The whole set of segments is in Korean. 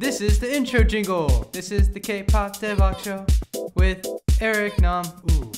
This is the intro jingle. This is the K-pop Devok Show with Eric Nam. Ooh.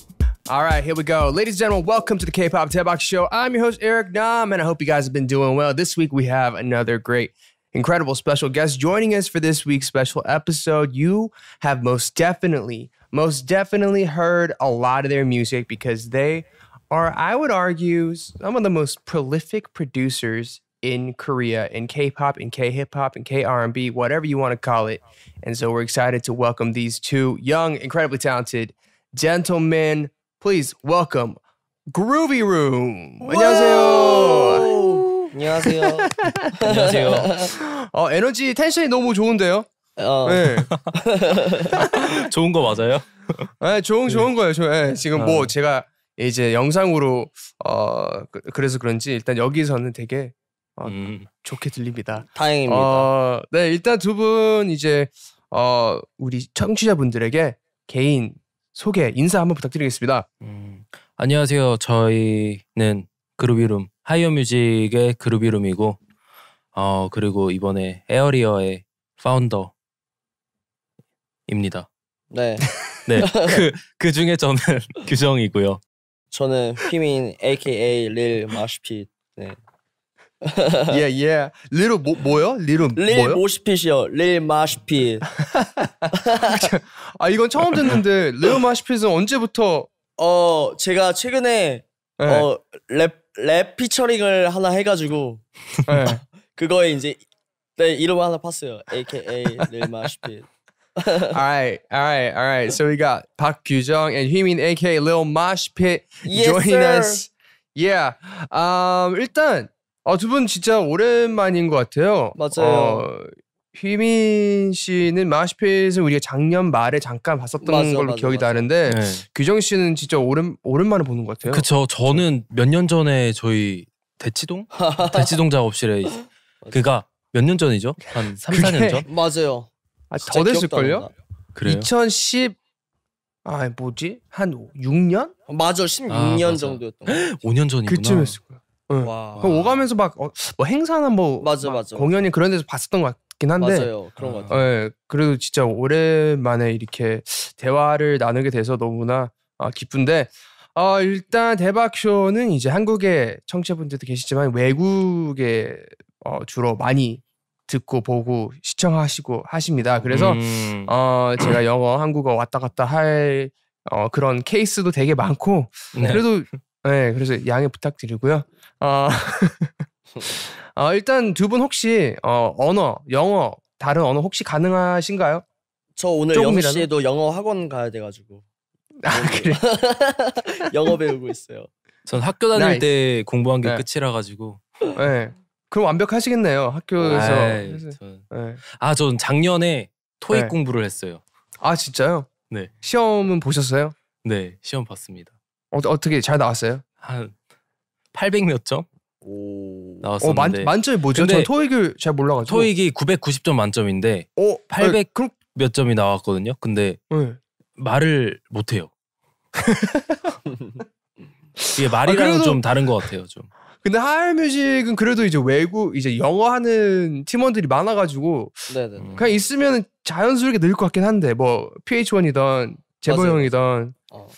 All right, here we go. Ladies and gentlemen, welcome to the K-pop Devok Show. I'm your host, Eric Nam, and I hope you guys have been doing well. This week we have another great incredible special guest joining us for this week's special episode. You have most definitely, most definitely heard a lot of their music because they are, I would argue, some of the most prolific producers in Korea in K-pop, in K-hip-hop, in K-R&B, whatever you want to call it. And so we're excited to welcome these two young, incredibly talented gentlemen. Please welcome Groovy Room. Whoa. 안녕하세요. 안녕하세요. 안녕하세요. 어, 에너지 텐션이 너무 좋은데요? 어. 네. 좋은 거 맞아요? 네, 좋은 좋은 거예요. 저, 네, 지금 어. 뭐 제가 이제 영상으로 어 그래서 그런지 일단 여기서는 되게 어, 음. 좋게 들립니다. 다행입니다. 어, 네, 일단 두 분 이제 어, 우리 청취자분들에게 개인 소개, 인사 한번 부탁드리겠습니다. 음. 안녕하세요. 저희는 그루비룸 하이어뮤직의 그루비룸이고 어, 그리고 이번에 에어리어의 파운더입니다. 네. 네. 그, 그 중에 저는 규정이고요. 저는 피민 AKA 릴 마슈핏. 네. 예, 예. 리루 뭐 뭐요? 리루 릴 뭐요? 모시핏이요. 릴 마시핏. 아, 이건 처음 듣는데 리루 마시핏은 언제부터 어, 제가 최근에 네. 어, 랩, 랩 피처링을 하나 해 가지고 네. 그거에 이제 네, 이름 하나 팠어요. AKA 릴 마시핏. alright, alright, alright. So we got Park Kyujung and Hymin, aka Lil Mosh Pit, yes, joining sir. us. Yeah. Um, 일단 아, 두 분 진짜 오랜만인 것 같아요. 맞아요. 어, 휘민 씨는 마시핏을 우리가 작년 말에 잠깐 봤었던 맞아, 걸로 맞아, 기억이 맞아. 나는데 네. 규정 씨는 진짜 오랜 오랜만에 보는 것 같아요. 그쵸. 저는 몇 년 전에 저희 대치동 대치동 작업실에 그가 몇 년 전이죠? 한 3, 4년 전? 맞아요. 아, 더 됐을 걸요? 그래요? 2010 아, 뭐지? 한 6년? 맞아. 16년 아, 정도였던 거. 5년 전이구나. 그쯤이었을 거야. 응. 예. 와. 그 오가면서 막뭐 어, 행사나 뭐 맞아, 맞아, 공연이 그런 데서 봤었던 것 같긴 한데 맞아요 그런 것 같아요. 예, 그래도 진짜 오랜만에 이렇게 대화를 나누게 돼서 너무나 아, 기쁜데 어, 일단 대박 쇼는 이제 한국의 청취자분들도 계시지만 외국에 어, 주로 많이 듣고 보고 시청하시고 하십니다. 그래서 음. 어, 제가 영어, 한국어 왔다 갔다 할 어, 그런 케이스도 되게 많고 네. 그래도 네, 그래서 양해 부탁드리고요. 어, 어, 일단 두 분 혹시 어, 언어, 영어 다른 언어 혹시 가능하신가요? 저 오늘 조이라도 0시에도 영어 학원 가야 돼가지고 아 그래 영어 배우고 있어요. 전 학교 다닐 나이스. 때 공부한 게 네. 끝이라 가지고. 네. 그럼 완벽하시겠네요 학교에서. 아이, 네. 전... 네. 아, 전 작년에 토익 네. 공부를 했어요. 아 진짜요? 네. 시험은 보셨어요? 네, 시험 봤습니다. 어, 어떻게 잘 나왔어요? 한 800몇 점 나왔었는데. 어, 만, 만점이 뭐죠? 저 토익을 잘 몰라가지고. 토익이 990점 만점인데 어, 800몇 그럼... 점이 나왔거든요. 근데 네. 말을 못해요. 이게 말이랑 아, 그래도... 좀 다른 것 같아요. 좀. 근데 하얼뮤직은 그래도 이제 외국 이제 영어 하는 팀원들이 많아가지고 네네. 음. 그냥 있으면 자연스럽게 늘 것 같긴 한데 뭐 PH1이던 재범 맞 형이던. 어.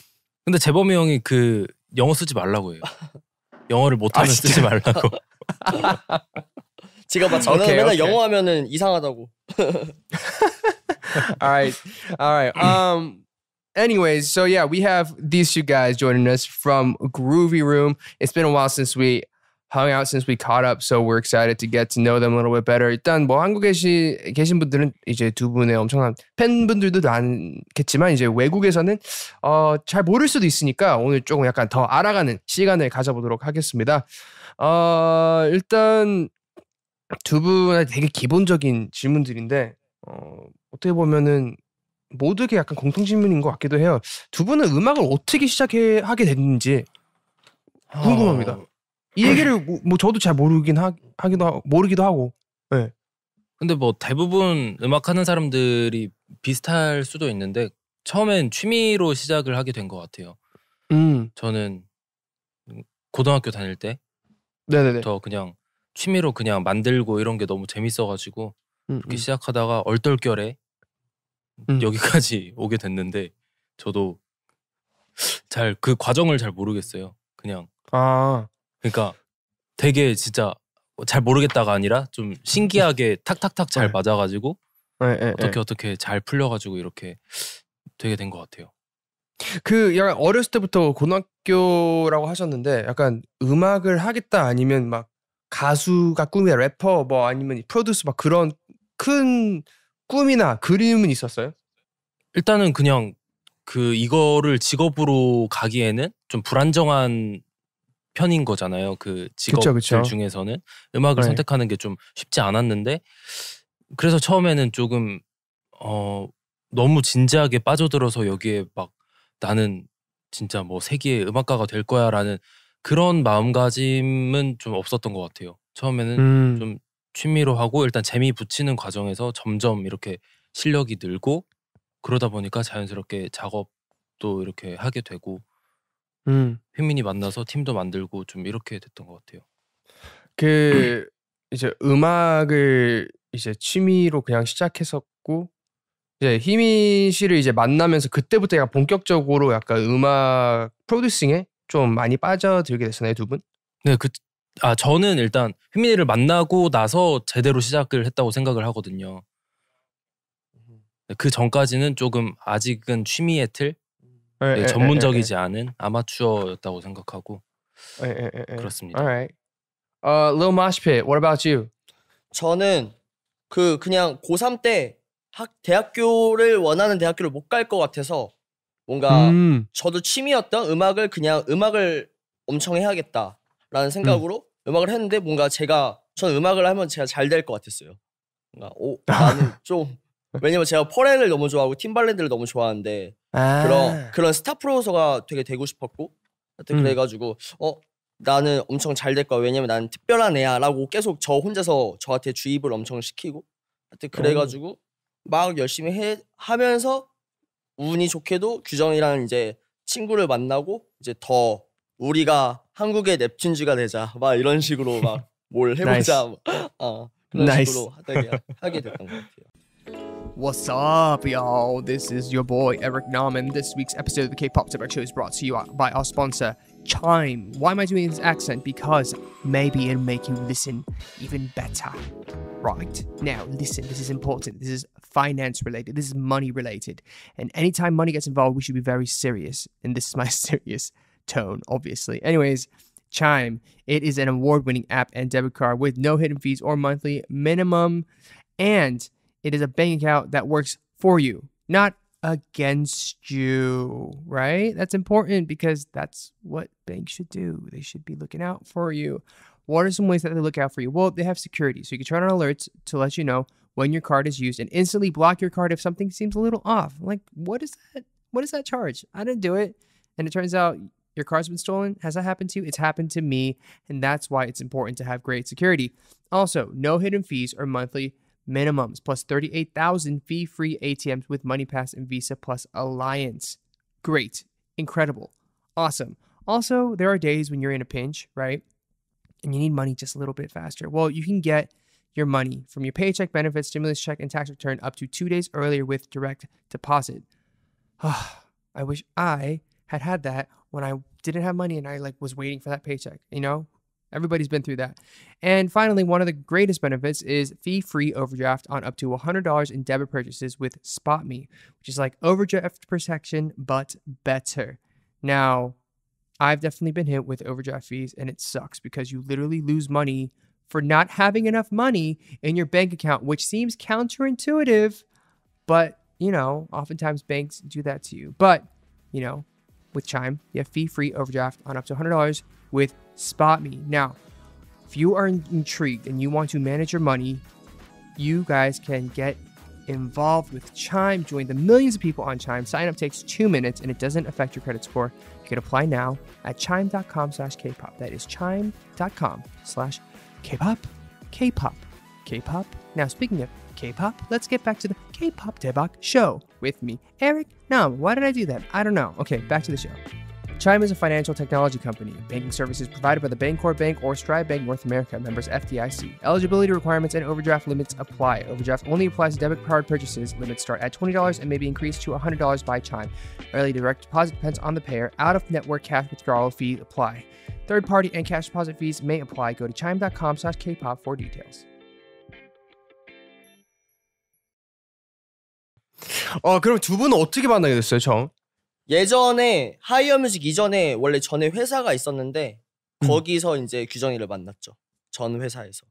근데 재범이 형이 그 영어 쓰지 말라고 해요. 영어를 아, 쓰지 말라고. okay, 맨날 okay. 영어 하면은 이상하다고. all right, all right. Um. Anyways, so yeah, we have these two guys joining us from Groovy Room. It's been a while since we hung out since we caught up. So we're excited to get to know them a little bit better. 일단 뭐 한국에 시, 계신 분들은 이제 두 분의 엄청난 팬분들도 많겠지만 이제 외국에서는 어, 잘 모를 수도 있으니까 오늘 조금 약간 더 알아가는 시간을 가져보도록 하겠습니다. 어, 일단 두 분의 되게 기본적인 질문들인데 어, 어떻게 보면은 모두에게 약간 공통 질문인 것 같기도 해요. 두 분은 음악을 어떻게 시작하게 됐는지 어, 궁금합니다. 어... 이 얘기를 뭐, 뭐 저도 잘 모르긴 하, 하기도 하고, 모르기도 하고. 네. 근데 뭐 대부분 음악 하는 사람들이 비슷할 수도 있는데 처음엔 취미로 시작을 하게 된 것 같아요. 음. 저는 고등학교 다닐 때네네네부 그냥 취미로 그냥 만들고 이런 게 너무 재밌어가지고 음, 그렇게 음. 시작하다가 얼떨결에 음. 여기까지 오게 됐는데 저도 잘 그 과정을 잘 모르겠어요. 그냥 아 그러니까 되게 진짜 잘 모르겠다가 아니라 좀 신기하게 탁탁탁 잘 네. 맞아가지고 네, 네, 어떻게 어떻게 잘 풀려가지고 이렇게 되게 된 것 같아요. 그 약간 어렸을 때부터 고등학교라고 하셨는데 약간 음악을 하겠다 아니면 막 가수가 꿈이야 래퍼 뭐 아니면 프로듀스 막 그런 큰 꿈이나 그림은 있었어요? 일단은 그냥 그 이거를 직업으로 가기에는 좀 불안정한 편인 거잖아요. 그 직업들 그쵸, 그쵸. 중에서는 음악을 네. 선택하는 게 좀 쉽지 않았는데 그래서 처음에는 조금 어 너무 진지하게 빠져들어서 여기에 막 나는 진짜 뭐 세계의 음악가가 될 거야라는 그런 마음가짐은 좀 없었던 것 같아요. 처음에는 음. 좀 취미로 하고 일단 재미 붙이는 과정에서 점점 이렇게 실력이 늘고 그러다 보니까 자연스럽게 작업도 이렇게 하게 되고 음. 휘민이 만나서 팀도 만들고 좀 이렇게 됐던 것 같아요. 그 이제 음악을 이제 취미로 그냥 시작했었고 이제 희민 씨를 이제 만나면서 그때부터 약간 본격적으로 약간 음악 프로듀싱에 좀 많이 빠져들게 됐었나요 두 분? 네, 그아 저는 일단 휘민이를 만나고 나서 제대로 시작을 했다고 생각을 하거든요. 네, 그 전까지는 조금 아직은 취미의 틀 네, 예, 에, 예, 예, 전문적이지 에, 에, 않은 아마추어였다고 생각하고 그렇습니다. Alright. Uh, Lil Mosh Pit, what about you? 저는 그 그냥 고3 때 학, 대학교를 원하는 대학교를 못갈것 같아서 뭔가 음. 저도 취미였던 음악을 그냥 음악을 엄청 해야겠다라는 생각으로 음. 악을 했는데 뭔가 제가 전 음악을 하면 제가 잘될것 같았어요. 뭔가 오 나는 좀 왜냐면 제가 퍼렐을 너무 좋아하고 팀발랜드를 너무 좋아하는데 아. 그런 그런 스타 프로듀서가 되게 되고 싶었고 하여튼 음. 그래가지고 어 나는 엄청 잘 될 거야 왜냐면 나는 특별한 애야라고 계속 저 혼자서 저한테 주입을 엄청 시키고 하여튼 그래가지고 음. 막 열심히 해 하면서 운이 좋게도 규정이랑 이제 친구를 만나고 이제 더 우리가 한국의 넵튠즈가 되자 막 이런 식으로 막 뭘 해보자 뭐. 어, 그런 나이스. 식으로 하게 됐던 것 같아요. What's up, y'all? This is your boy Eric and This week's episode of the K-Pop Tip Show is brought to you by our sponsor, Chime. Why am I doing this accent? Because maybe it'll make you listen even better. Right now, listen, this is important. This is finance related, this is money related. And anytime money gets involved, we should be very serious. And this is my serious tone, obviously. Anyways, Chime. It is an award winning app and debit card with no hidden fees or monthly minimum. And it is a bank account that works for you, not against you, right? That's important because that's what banks should do. They should be looking out for you. What are some ways that they look out for you? Well, they have security. So you can turn on alerts to let you know when your card is used and instantly block your card if something seems a little off. Like, what is that? What is that charge? I didn't do it. And it turns out your card's been stolen. Has that happened to you? It's happened to me. And that's why it's important to have great security. Also, no hidden fees or monthly minimums, plus 38,000 fee free ATMs with MoneyPass and Visa plus Alliance. Great, incredible, awesome. Also, there are days when you're in a pinch, right? And you need money just a little bit faster. Well, you can get your money from your paycheck benefits, stimulus check, and tax return up to two days earlier with direct deposit. I wish I had had that when I didn't have money and I like was waiting for that paycheck. You know, Everybody's been through that. And finally, one of the greatest benefits is fee-free overdraft on up to $100 in debit purchases with SpotMe, which is like overdraft protection but better. Now, I've definitely been hit with overdraft fees and it sucks because you literally lose money for not having enough money in your bank account, which seems counterintuitive, but you know, oftentimes banks do that to you. But, you know, with Chime, you have fee free overdraft on up to $100 with Spot Me. Now, if you are intrigued and you want to manage your money, you guys can get involved with Chime. Join the millions of people on Chime. Sign up takes two minutes and it doesn't affect your credit score. You can apply now at chime.com slash kpop. That is chime.com slash kpop, kpop, kpop. Now, speaking of Kpop, let's get back to the Kpop pop show with me, Eric Now, Why did I do that? I don't know. Okay, back to the show. Chime is a financial technology company. Banking services provided by the Bancorp Bank or Stride Bank North America, members FDIC. Eligibility requirements and overdraft limits apply. Overdraft only applies to debit card purchases. Limits start at $20 and may be increased to $100 by Chime. Early direct deposit depends on the payer. Out of network cash withdrawal fee apply. Third party and cash deposit fees may apply. Go to chime.com slash kpop for details. Oh, 그럼 두 분은 어떻게 만나게 됐어요, 처음? 예전에 하이어뮤직 이전에 원래 전에 회사가 있었는데 음. 거기서 이제 규정이를 만났죠. 전 회사에서.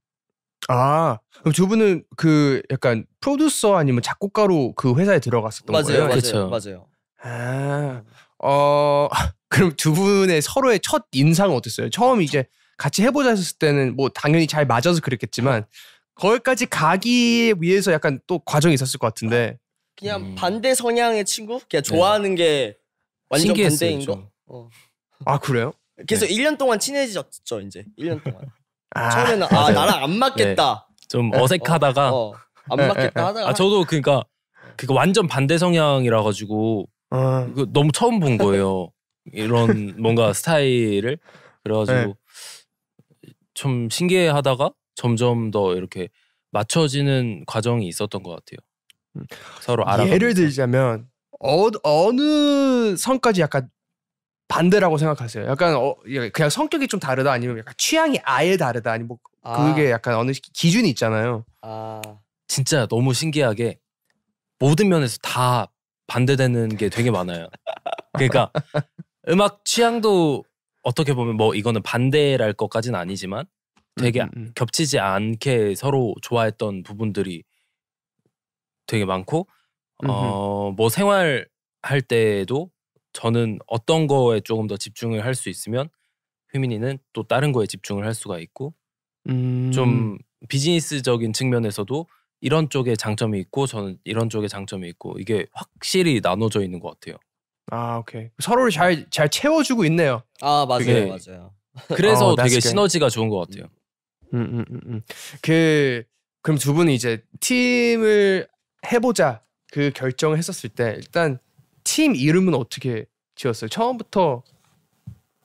아 그럼 두 분은 그 약간 프로듀서 아니면 작곡가로 그 회사에 들어갔었던 맞아요, 거예요? 맞아요, 그쵸? 맞아요. 아, 어 그럼 두 분의 서로의 첫 인상은 어땠어요? 처음 이제 같이 해보자 했을 때는 뭐 당연히 잘 맞아서 그랬겠지만 거기까지 가기 위해서 약간 또 과정이 있었을 것 같은데 그냥 음. 반대 성향의 친구, 그냥 네. 좋아하는 네. 게 완전 신기했어요, 반대인 거. 어. 아 그래요? 그래서 네. 1년 동안 친해졌죠 이제 1년 동안. 아, 처음에는 아 맞아요. 나랑 안 네. 맞겠다. 네. 좀 어색하다가 어, 어. 안 네. 맞겠다 하다가. 아 저도 그러니까 그 완전 반대 성향이라 가지고 아. 어. 너무 처음 본 거예요. 이런 뭔가 스타일을 그래가지고 네. 신기해하다가 점점 더 이렇게 맞춰지는 과정이 있었던 것 같아요. 음. 서로 알아. 예를 들자면 어, 어느 성까지 약간 반대라고 생각하세요? 약간 어, 그냥 성격이 좀 다르다 아니면 약간 취향이 아예 다르다 아니면 뭐 아. 그게 약간 어느 기준이 있잖아요. 아. 진짜 너무 신기하게 모든 면에서 다 반대되는 게 되게 많아요. 그러니까 음악 취향도 어떻게 보면 뭐 이거는 반대랄 것까진 아니지만 되게 음, 음, 음. 겹치지 않게 서로 좋아했던 부분들이 되게 많고 어, 뭐 생활할 때에도 저는 어떤 거에 조금 더 집중을 할 수 있으면 휘민이는 또 다른 거에 집중을 할 수가 있고 음... 좀 비즈니스적인 측면에서도 이런 쪽에 장점이 있고 저는 이런 쪽에 장점이 있고 이게 확실히 나눠져 있는 것 같아요. 아 오케이 서로를 잘 잘 채워주고 있네요. 아 맞아요 그게... 맞아요. 그래서 어, 되게 시너지가 좋은 것 같아요. 음음음그 음, 음, 음. 음. 그, 그럼 두 분이 이제 팀을 해보자 그 결정을 했었을 때 일단 팀 이름은 어떻게 지었어요? 처음부터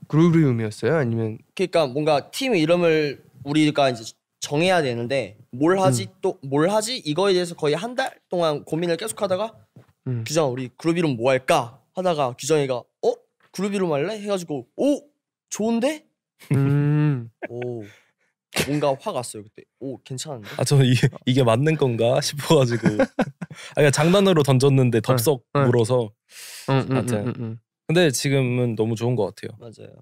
그룹 이름이었어요? 아니면 그러니까 뭔가 팀 이름을 우리가 이제 정해야 되는데 뭘 음. 하지 음. 또뭘 하지 이거에 대해서 거의 한 달 동안 고민을 계속하다가 음. 규정 우리 그룹 이름 뭐 할까 하다가 규정이가 어 그룹 이름 할래 해가지고 오 좋은데 음. 오 뭔가 확 왔어요 그때 오 괜찮은데 아 저는 이게, 어. 이게 맞는 건가 싶어가지고 아니 장난으로 던졌는데 네. 덥석 응, 네. 응. 물어서 응, 응, 응, 응, 근데 지금은 너무 좋은 것 같아요 맞아요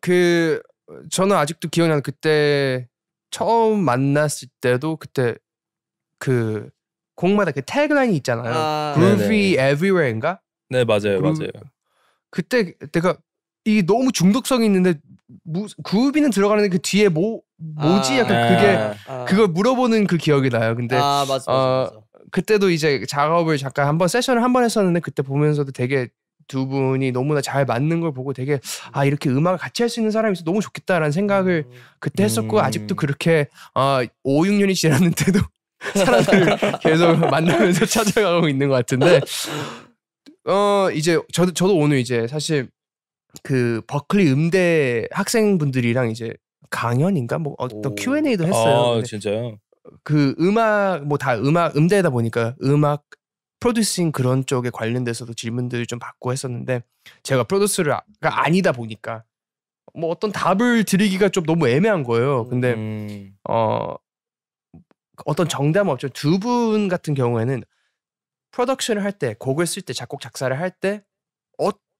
그 저는 아직도 기억나는 그때 처음 만났을 때도 그때 그 곡마다 그 태그라인이 있잖아요 아, 네, Groovy 네네. Everywhere인가 네 맞아요 그 맞아요 그때 내가 이 너무 중독성 있는데 구비는 들어가는데 그 뒤에 뭐 뭐지 아, 약간 네. 그게 아. 그걸 물어보는 그 기억이 나요. 근데 아, 맞아, 맞아, 어, 맞아. 어, 그때도 이제 작업을 잠깐 한번 세션을 한번 했었는데 그때 보면서도 되게 두 분이 너무나 잘 맞는 걸 보고 되게 아 이렇게 음악을 같이 할 수 있는 사람이 있어 너무 좋겠다라는 생각을 음. 그때 했었고 음. 아직도 그렇게 어, 아, 5, 6년이 지났는데도 사람을 계속 만나면서 찾아가고 있는 것 같은데 어 이제 저도 저도 오늘 이제 사실 그 버클리 음대 학생분들이랑 이제 강연인가 뭐 어떤 Q&A도 했어요. 아, 진짜요? 그 음악 뭐 다 음악 음대다 보니까 음악 프로듀싱 그런 쪽에 관련돼서도 질문들을 좀 받고 했었는데 제가 프로듀스가 아니다 보니까 뭐 어떤 답을 드리기가 좀 너무 애매한 거예요. 근데 음. 어 어떤 정답 없죠. 두 분 같은 경우에는 프로덕션을 할 때 곡을 쓸 때 작곡 작사를 할때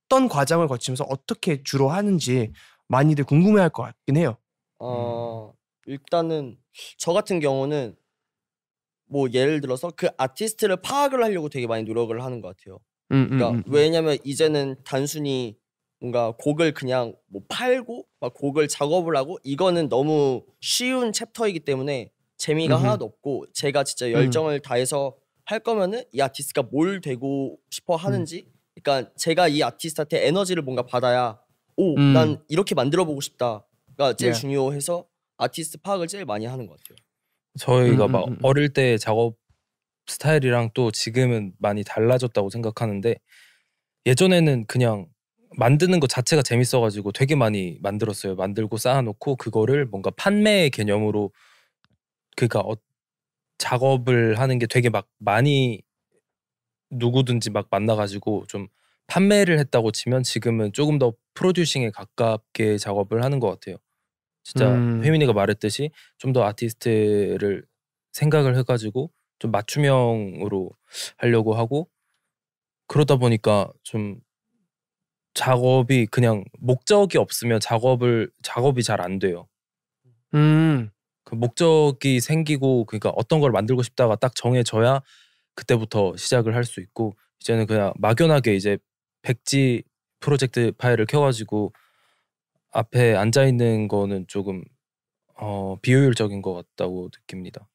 어떤 과정을 거치면서 어떻게 주로 하는지 많이들 궁금해할 것 같긴 해요. 어 음. 일단은 저 같은 경우는 뭐 예를 들어서 그 아티스트를 파악을 하려고 되게 많이 노력을 하는 것 같아요. 음, 음 그러니까 음, 음, 왜냐면 이제는 단순히 뭔가 곡을 그냥 뭐 팔고 막 곡을 작업을 하고 이거는 너무 쉬운 챕터이기 때문에 재미가 하나도 없고 제가 진짜 열정을 다해서 할 거면은 이 아티스트가 뭘 되고 싶어 하는지 그러니까 제가 이 아티스트한테 에너지를 뭔가 받아야 오난 음. 이렇게 만들어 보고 싶다가 제일 네. 중요해서 아티스트 파악을 제일 많이 하는 것 같아요. 저희가 음. 막 음, 음. 어릴 때 작업 스타일이랑 또 지금은 많이 달라졌다고 생각하는데 예전에는 그냥 만드는 것 자체가 재밌어가지고 되게 많이 만들었어요. 만들고 쌓아놓고 그거를 뭔가 판매의 개념으로 그니까 어, 작업을 하는 게 되게 막 많이 누구든지 막 만나가지고 좀 판매를 했다고 치면 지금은 조금 더 프로듀싱에 가깝게 작업을 하는 것 같아요. 진짜 음. 혜민이가 말했듯이 좀 더 아티스트를 생각을 해가지고 좀 맞춤형으로 하려고 하고 그러다 보니까 좀 작업이 그냥 목적이 없으면 작업을 작업이 잘 안 돼요. 음. 그 목적이 생기고 그러니까 어떤 걸 만들고 싶다가 딱 정해져야 그때부터 시작을 할 수 있고 이제는 그냥 막연하게 이제 백지 프로젝트 파일을 켜가지고 앞에 앉아 있는 거는 조금 어, 비효율적인 것 같다고 느낍니다.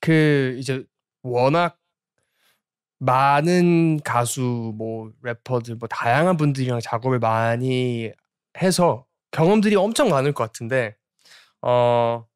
그 이제 워낙 많은 가수, 뭐 래퍼들, 뭐 다양한 분들이랑 작업을 많이 해서 경험들이 엄청 많을 것 같은데 어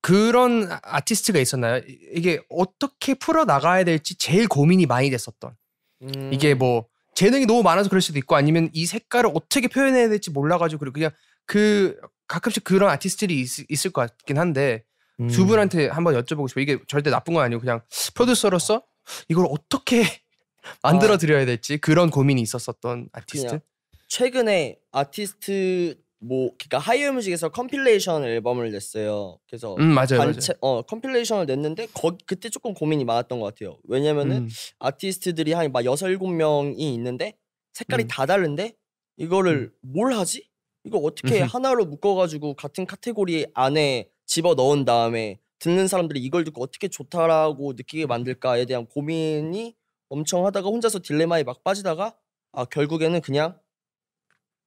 그런 아티스트가 있었나요? 이게 어떻게 풀어 나가야 될지 제일 고민이 많이 됐었던. 음. 이게 뭐 재능이 너무 많아서 그럴 수도 있고 아니면 이 색깔을 어떻게 표현해야 될지 몰라가지고 그리고 그냥 그 가끔씩 그런 아티스트들이 있, 을것 같긴 한데 음. 두 분한테 한번 여쭤보고 싶어요. 이게 절대 나쁜 건 아니고 그냥 프로듀서로서 이걸 어떻게 만들어 드려야 될지 그런 고민이 있었었던 아티스트. 최근에 아티스트 뭐 그러니까 하이어 뮤직에서 컴필레이션 앨범을 냈어요. 그래서 음, 맞아요, 단체 맞아요. 어 컴필레이션을 냈는데 거, 그때 조금 고민이 많았던 것 같아요. 왜냐면은 음. 아티스트들이 한 막 여섯 일곱 명이 있는데 색깔이 음. 다 다른데 이거를 음. 뭘 하지? 이거 어떻게 하나로 묶어가지고 같은 카테고리 안에 집어 넣은 다음에 듣는 사람들이 이걸 듣고 어떻게 좋다라고 느끼게 만들까에 대한 고민이 엄청 하다가 혼자서 딜레마에 막 빠지다가 아 결국에는 그냥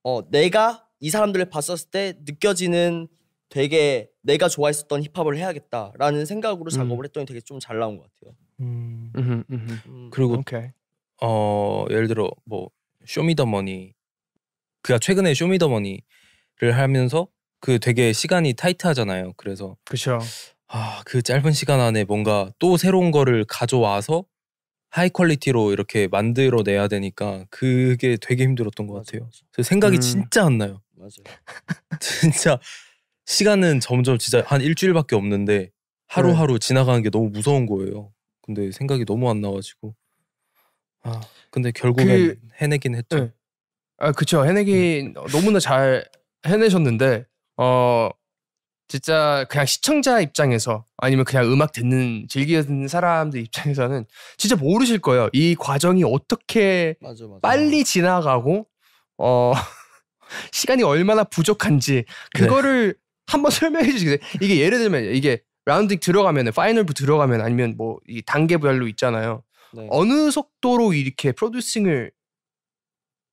어 내가 이 사람들을 봤었을 때 느껴지는 되게 내가 좋아했었던 힙합을 해야겠다라는 생각으로 음. 작업을 했더니 되게 좀 잘 나온 것 같아요. 음. 음. 그리고 오케이. 어 예를 들어 뭐 쇼미더머니 그가 최근에 쇼미더머니를 하면서 그 되게 시간이 타이트하잖아요. 그래서 그렇죠. 아그 짧은 시간 안에 뭔가 또 새로운 거를 가져와서 하이 퀄리티로 이렇게 만들어내야 되니까 그게 되게 힘들었던 것 같아요. 그 생각이 음. 진짜 안 나요. 맞아요. 진짜 시간은 점점 진짜 한 일주일밖에 없는데 하루하루 네. 지나가는 게 너무 무서운 거예요. 근데 생각이 너무 안 나가지고 아 근데 결국엔 그, 해내긴 했죠. 네. 아 그쵸 해내긴 네. 너무나 잘 해내셨는데 어 진짜 그냥 시청자 입장에서 아니면 그냥 음악 듣는 즐기는 사람들 입장에서는 진짜 모르실 거예요. 이 과정이 어떻게 맞아, 맞아. 빨리 지나가고 어 시간이 얼마나 부족한지 그거를 네. 한번 설명해 주시겠어요? 이게 예를 들면 이게 라운딩 들어가면 파이널부 들어가면 아니면 뭐 이 단계별로 있잖아요. 네. 어느 속도로 이렇게 프로듀싱을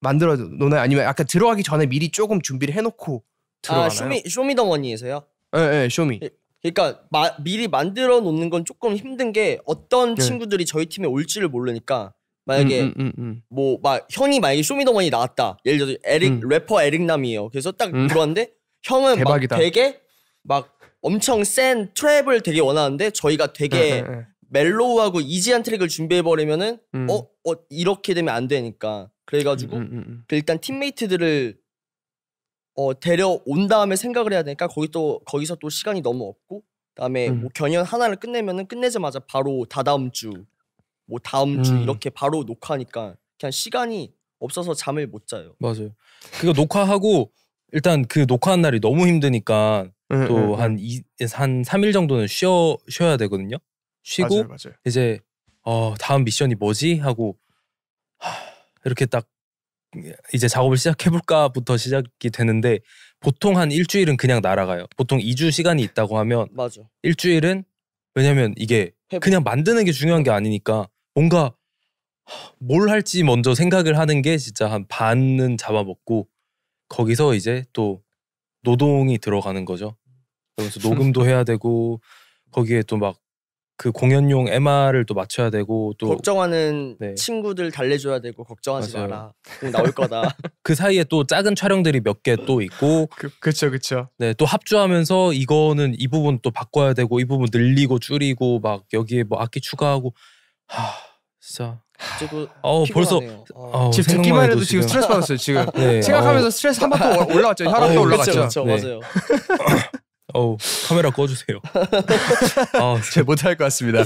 만들어 놓나요? 아니면 아까 들어가기 전에 미리 조금 준비를 해놓고 아, 들어가나요? 아, 쇼미 쇼미더머니에서요? 네, 네 쇼미. 예, 그러니까 마, 미리 만들어 놓는 건 조금 힘든 게 어떤 네. 친구들이 저희 팀에 올지를 모르니까 만약에 음, 음, 음, 음. 뭐막 형이 만약에 쇼미더머니 나왔다. 예를 들어서 에릭 음. 래퍼 에릭남이에요. 그래서 딱 들어왔는데 음. 형은 막 되게 막 엄청 센 트랩을 되게 원하는데 저희가 되게 예, 예, 예. 멜로우하고 이지한 트랙을 준비해 버리면은 어, 어 이렇게 되면 안 되니까. 그래 가지고 그 일단 팀메이트들을 어 데려온 다음에 생각을 해야 되니까 거기 또 거기서 또 시간이 너무 없고 그다음에 뭐 견연 하나를 끝내면은 끝내자마자 바로 다다음 주뭐 다음 주 음. 이렇게 바로 녹화하니까 그냥 시간이 없어서 잠을 못 자요. 맞아요. 그거 녹화하고 일단 그 녹화한 날이 너무 힘드니까 예, 예, 또 한이한 예. 3일 정도는 쉬어 쉬어야 되거든요. 쉬고 맞아요, 맞아요. 이제 어 다음 미션이 뭐지 하고 하, 이렇게 딱 이제 작업을 시작해 볼까부터 시작이 되는데 보통 한 일주일은 그냥 날아가요. 보통 2주 시간이 있다고 하면 맞아. 일주일은 왜냐면 이게 회복. 그냥 만드는 게 중요한 게 아니니까 뭔가 뭘 할지 먼저 생각을 하는 게 진짜 한 반은 잡아먹고 거기서 이제 또 노동이 들어가는 거죠. 그래서 녹음도 해야 되고 거기에 또 막 그 공연용 MR을 또 맞춰야 되고 또 걱정하는 네. 친구들 달래줘야 되고 걱정하지 맞아요. 마라 나올 거다. 그 사이에 또 작은 촬영들이 몇 개 또 있고 그, 그쵸 그쵸. 네또 합주하면서 이거는 이 부분 또 바꿔야 되고 이 부분 늘리고 줄이고 막 여기에 뭐 악기 추가하고 진짜 조금 벌써 어. 지금 듣기만 해도 지금 스트레스 받았어요 지금 네. 생각하면서 스트레스 올라왔죠 올라갔죠 그쵸, 네. 맞아요. 카메라 꺼주세요. 제 못할 것 같습니다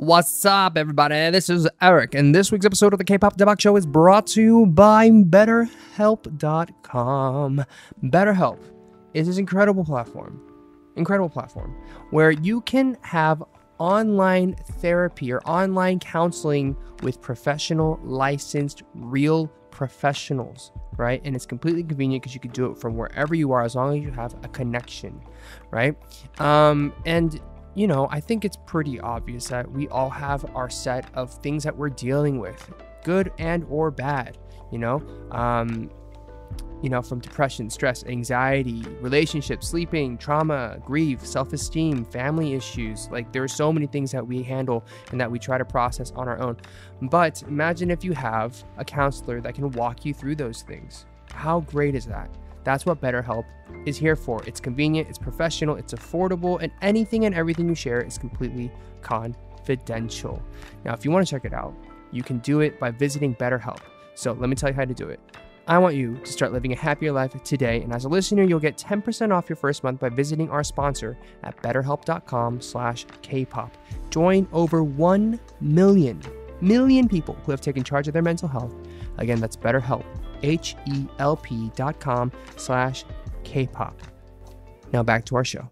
What's up, everybody? This is Eric, and this week's episode of the K-pop Debug Show is brought to you by BetterHelp.com. BetterHelp is this incredible platform, incredible platform, where you can have online therapy or online counseling with professional, licensed, real professionals, right? And it's completely convenient because you can do it from wherever you are as long as you have a connection, right? Um, and you know, I think it's pretty obvious that we all have our set of things that we're dealing with, good and or bad, you know? Um, you know, from depression, stress, anxiety, relationships, sleeping, trauma, grief, self esteem, family issues. Like, there are so many things that we handle and that we try to process on our own. But imagine if you have a counselor that can walk you through those things. How great is that? That's what BetterHelp is here for. It's convenient, it's professional, it's affordable, and anything and everything you share is completely confidential. Now, if you want to check it out, you can do it by visiting BetterHelp. So, let me tell you how to do it. I want you to start living a happier life today, and as a listener, you'll get 10% off your first month by visiting our sponsor at BetterHelp.com/kpop. Join over 1 million million people who have taken charge of their mental health. Again, that's BetterHelp, H-E-L-P dot com slash kpop. Now back to our show.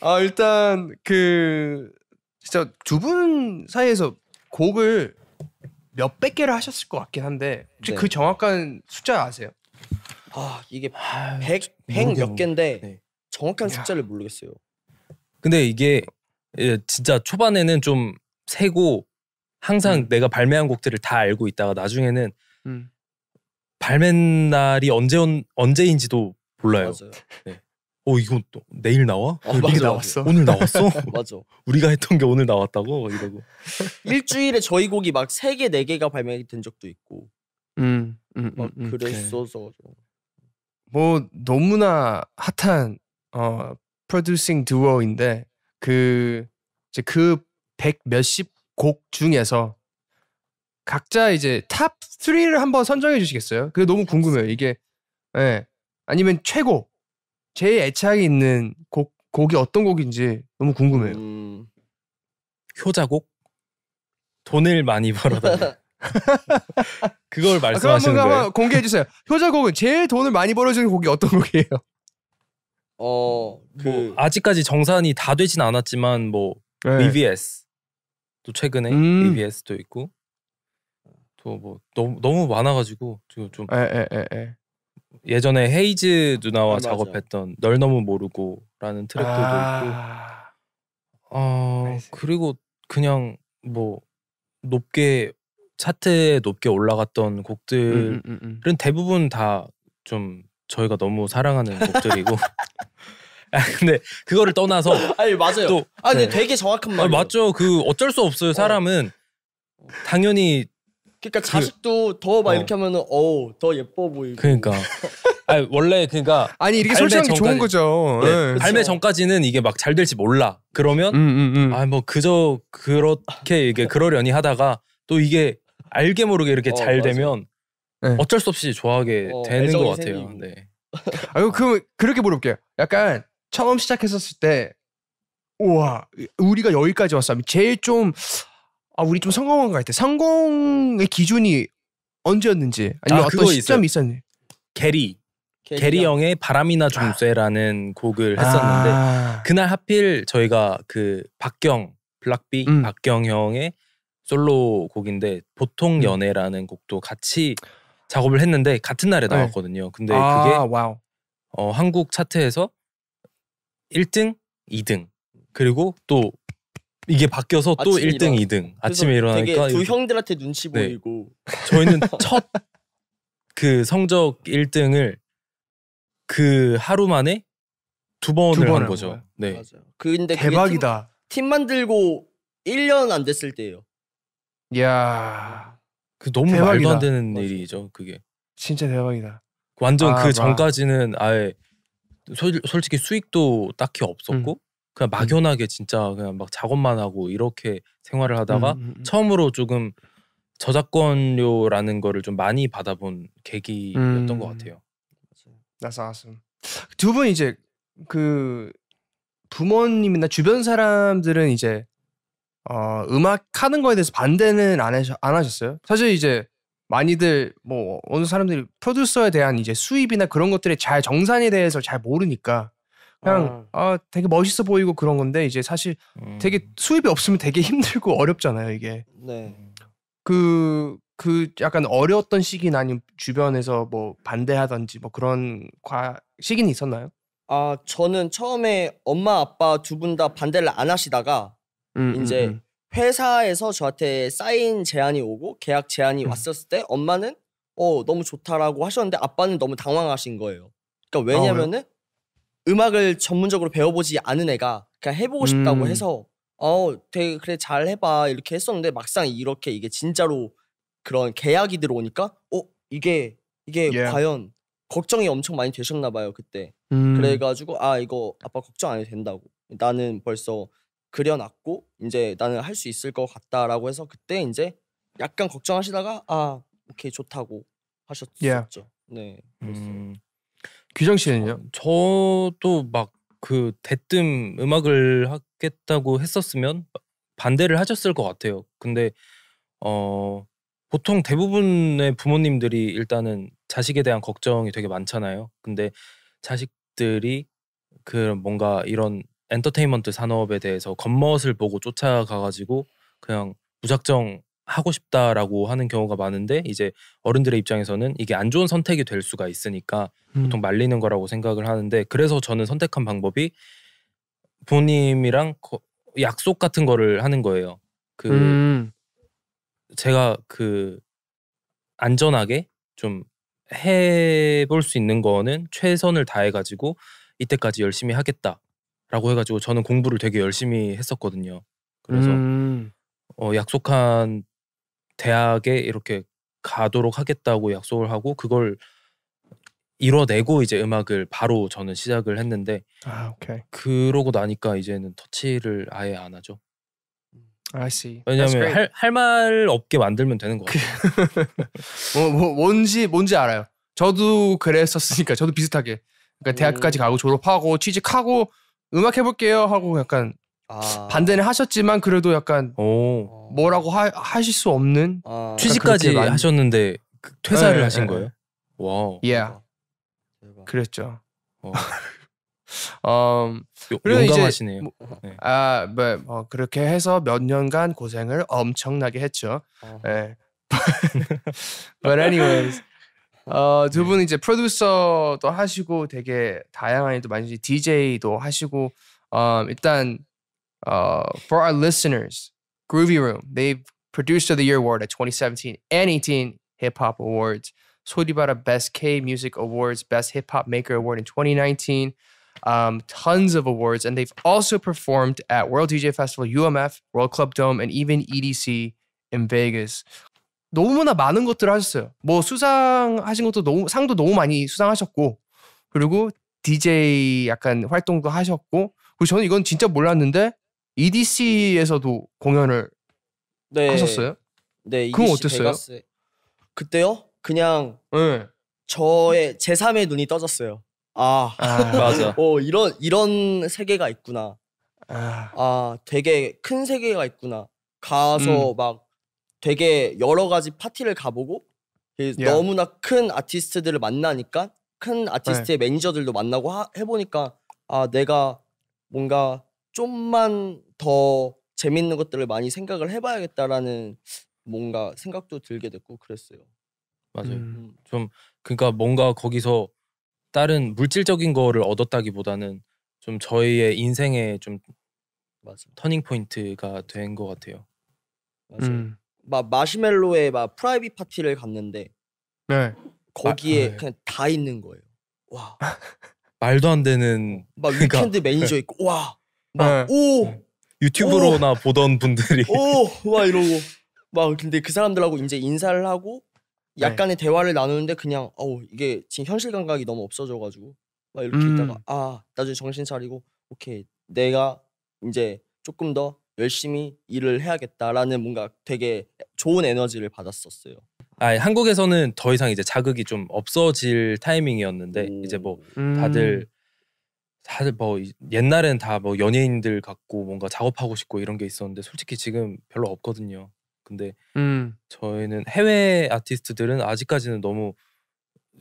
아 일단 그 진짜 두분 사이에서 곡을 몇백 개를 하셨을 것 같긴 한데 혹시 그 네. 그 정확한 숫자 아세요? 아 이게 100몇 아, 개인데 네. 정확한 야. 숫자를 모르겠어요. 근데 이게 예, 진짜 초반에는 좀 세고 항상 음. 내가 발매한 곡들을 다 알고 있다가 나중에는 음. 발매 날이 언제 언제인지도 몰라요. 네. 어 이건 또 내일 나와? 아, 맞아, 나왔어? 오늘 나왔어? 맞아. 우리가 했던 게 오늘 나왔다고 이러고 일주일에 저희 곡이 막세개네 개가 발매된 적도 있고. 음, 음, 음 막 음, 그랬어서 오케뭐 너무나 핫한 어 프로듀싱 듀오인데 그 이제 그백 몇십 곡 중에서 각자 이제 탑 3를 한번 선정해 주시겠어요? 그게 너무 궁금해요. 이게 예. 네. 아니면 최고 제일 애착이 있는 곡 곡이 어떤 곡인지 너무 궁금해요. 음... 효자곡? 돈을 많이 벌어다. 그걸 아, 말씀하시는 아, 거예요. 공개해 주세요. 효자곡은 제일 돈을 많이 벌어주는 곡이 어떤 곡이에요? 어, 그뭐 그 아직까지 정산이 다 되진 않았지만 뭐 네. EBS 또 최근에 음. EBS도 있고 또 뭐 너무 너무 많아가지고 지금 좀 에, 에, 에, 예전에 헤이즈 누나와 아, 작업했던 널 너무 모르고라는 트랙들도 아~ 있고 어, 그리고 그냥 뭐 높게 차트에 높게 올라갔던 곡들은 음, 음, 음, 음. 대부분 다 좀 저희가 너무 사랑하는 곡들이고 아, 근데 그거를 떠나서 아니 맞아요 또, 아니 네. 되게 정확한 아, 말이 맞죠 그 어쩔 수 없어요 어. 사람은 어. 당연히 그러니까 그 자식도 더막 어. 이렇게 하면은 어우 더 예뻐 보이고. 그러니까. 아 원래 그러니까 아니 이렇게 솔직한 게 좋은 거죠. 네. 네. 발매 그렇죠. 전까지는 이게 막 잘 될지 몰라. 그러면 음, 음, 음. 아뭐 그저 그렇게 이게 그러려니 하다가 또 이게 알게 모르게 이렇게 어, 잘 맞아. 되면 네. 어쩔 수 없이 좋아하게 어, 되는 것 같아요. 생긴. 네. 아유 그럼 그, 그렇게 물어볼게요. 약간 처음 시작했었을 때 우와 우리가 여기까지 왔어. 제일 좀아 우리 좀 성공한 것 같아. 성공의 기준이 언제였는지 아니면 아, 어떤 시점이 있어요. 있었는 게리 게리 형의 바람이나 좀 아. 쐬라는 곡을 했었는데 아. 그날 하필 저희가 그 박경 블락비 음. 박경 형의 솔로 곡인데 보통 음. 연애라는 곡도 같이 작업을 했는데 같은 날에 네. 나왔거든요. 근데 아, 그게 와우. 어, 한국 차트에서 1등, 2등 그리고 또 이게 바뀌어서 또 1등, 일어. 2등. 아침에 일어나니까 두 형들한테 눈치 네. 보이고 저희는 첫 그 성적 1등을 그 하루 만에 두 번을 두한 거죠. 거예요. 네. 맞아요. 근데 대박이다. 팀, 팀, 만들고 1년 안 됐을 때예요. 야. 그 너무 대박이다. 말도 안 되는 맞아. 일이죠, 그게. 진짜 대박이다. 완전 아, 그 전까지는 아예 솔, 솔직히 수익도 딱히 없었고 음. 그냥 음. 막연하게 진짜 그냥 막 작업만 하고 이렇게 생활을 하다가 음, 음, 음. 처음으로 조금 저작권료라는 거를 좀 많이 받아본 계기였던 것 음. 같아요. That's awesome. 두분 이제 그 부모님이나 주변 사람들은 이제 어, 음악 하는 거에 대해서 반대는 안, 하셔, 안 하셨어요? 사실 이제 많이들 뭐 어느 사람들이 프로듀서에 대한 이제 수입이나 그런 것들에 잘 정산에 대해서 잘 모르니까 그냥 어. 아, 되게 멋있어 보이고 그런 건데 이제 사실 음. 되게 수입이 없으면 되게 힘들고 어렵잖아요 이게. 네. 그그 그 약간 어려웠던 시기나 아니면 주변에서 뭐 반대하던지 뭐 그런 과 시기는 있었나요? 아 저는 처음에 엄마 아빠 두 분 다 반대를 안 하시다가 음, 음, 이제 음, 회사에서 저한테 사인 제안이 오고 계약 제안이 음. 왔었을 때 엄마는 어 너무 좋다라고 하셨는데 아빠는 너무 당황하신 거예요. 그러니까 아, 왜냐면은 아, 음악을 전문적으로 배워보지 않은 애가 그냥 해보고 싶다고 음. 해서 어 되게 그래 잘 해봐 이렇게 했었는데 막상 이렇게 이게 진짜로 그런 계약이 들어오니까 어 이게 이게 yeah. 예. 과연 걱정이 엄청 많이 되셨나 봐요 그때 음. 그래가지고 아 이거 아빠 걱정 안 해도 된다고 나는 벌써 그려놨고 이제 나는 할 수 있을 것 같다라고 해서 그때 이제 약간 걱정하시다가 아 오케이 좋다고 예. 하셨었죠 yeah. 네 그랬어요. 음. 규정 씨는요? 저도 막 그 대뜸 음악을 하겠다고 했었으면 반대를 하셨을 것 같아요. 근데 어 보통 대부분의 부모님들이 일단은 자식에 대한 걱정이 되게 많잖아요. 근데 자식들이 그 뭔가 이런 엔터테인먼트 산업에 대해서 겉멋을 보고 쫓아가가지고 그냥 무작정 하고 싶다라고 하는 경우가 많은데 이제 어른들의 입장에서는 이게 안 좋은 선택이 될 수가 있으니까 음. 보통 말리는 거라고 생각을 하는데 그래서 저는 선택한 방법이 부모님이랑 약속 같은 거를 하는 거예요. 그 음. 제가 그 안전하게 좀 해볼 수 있는 거는 최선을 다해가지고 이때까지 열심히 하겠다라고 해가지고 저는 공부를 되게 열심히 했었거든요. 그래서 음. 어, 약속한 대학에 이렇게 가도록 하겠다고 약속을 하고 그걸 이뤄내고 이제 음악을 바로 저는 시작을 했는데 아, 오케이. 그러고 나니까 이제는 터치를 아예 안 하죠. 음, I see. 왜냐하면 할할말 없게 만들면 되는 거 그 같아요. 뭐, 뭐, 뭔지 뭔지 알아요. 저도 그랬었으니까 저도 비슷하게 그러니까 대학까지 음. 가고 졸업하고 취직하고 음악 해볼게요 하고 약간 아. 반대는 하셨지만 그래도 약간 오. 뭐라고 하, 하실 수 없는 아. 그러니까 취직까지 많이... 하셨는데 그 퇴사를 네, 하신 네. 네. 거예요? 와 예. Yeah. 그랬죠. um, 용, 감하시네요 뭐, 네. 아, 뭐, 뭐, 그렇게 해서 몇 년간 고생을 엄청나게 했죠. 어. 네. But anyways, 어, 두분 네. 이제 프로듀서도 하시고 되게 다양한 일도 많이 DJ도 하시고 어, 일단 uh, for our listeners, Groovy Room, they've produced of the year award at 2017 and 18 hip hop awards. Sodibara Best K Music Awards, Best Hip Hop Maker Award in 2019, um, tons of awards. And they've also performed at World DJ Festival, UMF, World Club Dome, and even EDC in Vegas. 너무나 많은 것들을 하셨어요. 뭐 수상하신 것도 너무 상도 너무 많이 수상하셨고 그리고 DJ 약간 활동도 하셨고 그리고 저는 이건 진짜 몰랐는데 EDC에서도 공연을 네. 하셨어요? 네. 그건 e 어땠어요? 베가스. 그때요? 그냥 네. 저의 제3의 눈이 떠졌어요. 아, 아 맞아. 어 이런 이런 세계가 있구나. 아, 아 되게 큰 세계가 있구나. 가서 음. 막 되게 여러 가지 파티를 가보고 yeah. 너무나 큰 아티스트들을 만나니까 큰 네. 아티스트의 네. 매니저들도 만나고 하, 해보니까 아 내가 뭔가 좀만 더 재밌는 것들을 많이 생각을 해봐야겠다라는 뭔가 생각도 들게 됐고 그랬어요. 맞아요. 음. 음. 좀 그러니까 뭔가 거기서 다른 물질적인 거를 얻었다기보다는 좀 저희의 인생에좀 맞아. 터닝 포인트가 된 것 같아요. 맞아요. 음. 막 마시멜로의 막 프라이빗 파티를 갔는데 네. 거기에 마, 아, 네. 그냥 다 있는 거예요. 와 말도 안 되는 막 그러니까, 위켄드 매니저 네. 있고 와 막오 네. 유튜브로나 보던 분들이 오와 이러고 막 근데 그 사람들하고 이제 인사를 하고 네. 약간의 대화를 나누는데 그냥 어우 이게 지금 현실 감각이 너무 없어져가지고 막 이렇게 음. 있다가 아 나중에 정신 차리고 오케이 내가 이제 조금 더 열심히 일을 해야겠다라는 뭔가 되게 좋은 에너지를 받았었어요. 아 한국에서는 더 이상 이제 자극이 좀 없어질 타이밍이었는데 오. 이제 뭐 음. 다들 다들 뭐 옛날엔 다뭐 연예인들 갖고 뭔가 작업하고 싶고 이런 게 있었는데 솔직히 지금 별로 없거든요. 근데 음. 저희는 해외 아티스트들은 아직까지는 너무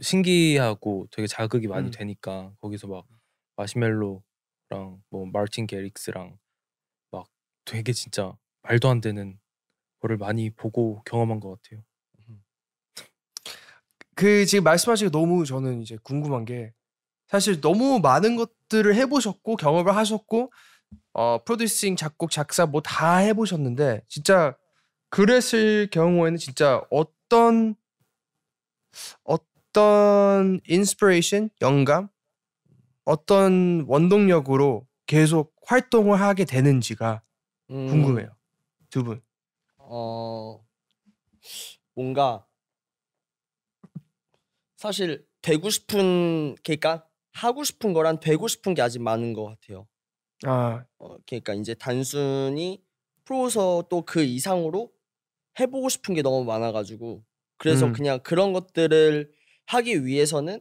신기하고 되게 자극이 많이 음. 되니까 거기서 막 마시멜로랑 뭐 마틴 게릭스랑 막 되게 진짜 말도 안 되는 거를 많이 보고 경험한 것 같아요. 음. 그 지금 말씀하시고 너무 저는 이제 궁금한 게 사실 너무 많은 것들을 해보셨고 경험을 하셨고 어, 프로듀싱, 작곡, 작사 뭐 다 해보셨는데 진짜 그랬을 경우에는 진짜 어떤 어떤 인스피레이션, 영감, 어떤 원동력으로 계속 활동을 하게 되는지가 음. 궁금해요. 두 분. 어 뭔가 사실 되고 싶은 그러니까 하고 싶은 거랑 되고 싶은 게 아직 많은 것 같아요. 아. 어, 그러니까 이제 단순히 프로서 또 그 이상으로 해보고 싶은 게 너무 많아가지고 그래서 음. 그냥 그런 것들을 하기 위해서는